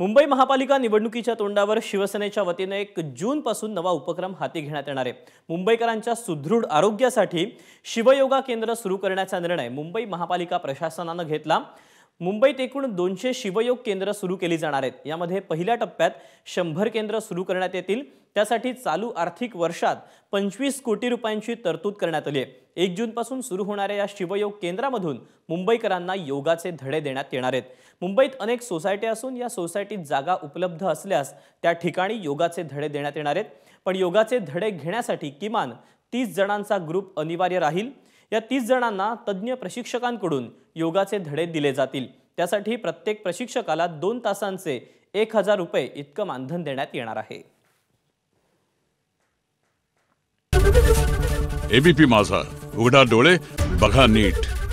मुंबई महापालिका निवडणुकीच्या तोंडावर शिवसेनेच्या वतीने एक जून पासून नवा उपक्रम हाती घेण्यात येणार आहे मुंबईकरांच्या सुदृढ आरोग्यासाठी शिवयोगा केंद्र सुरू करण्याचा निर्णय मुंबई महापालिका प्रशासनानं घेतला मुंबईत एकूण दोनशे शिवयोग केंद्र सुरू केली जाणार आहेत यामध्ये पहिल्या टप्प्यात शंभर केंद्र सुरू करण्यात येतील त्यासाठी चालू आर्थिक वर्षात पंचवीस कोटी रुपयांची तरतूद करण्यात आली आहे एक जूनपासून सुरू होणाऱ्या या शिवयोग केंद्रामधून मुंबईकरांना योगाचे धडे देण्यात येणार आहेत मुंबईत अनेक सोसायटी असून या सोसायटीत जागा उपलब्ध असल्यास त्या ठिकाणी योगाचे धडे देण्यात येणार आहेत पण योगाचे धडे घेण्यासाठी किमान तीस जणांचा ग्रुप अनिवार्य राहील या तीस जणांना तज्ज्ञ प्रशिक्षकांकडून योगाचे धडे दिले जातील त्यासाठी प्रत्येक प्रशिक्षकाला दोन तासांचे एक हजार रुपये इतकं मानधन देण्यात येणार आहे एबीपी माझा उघडा डोळे बघा नीट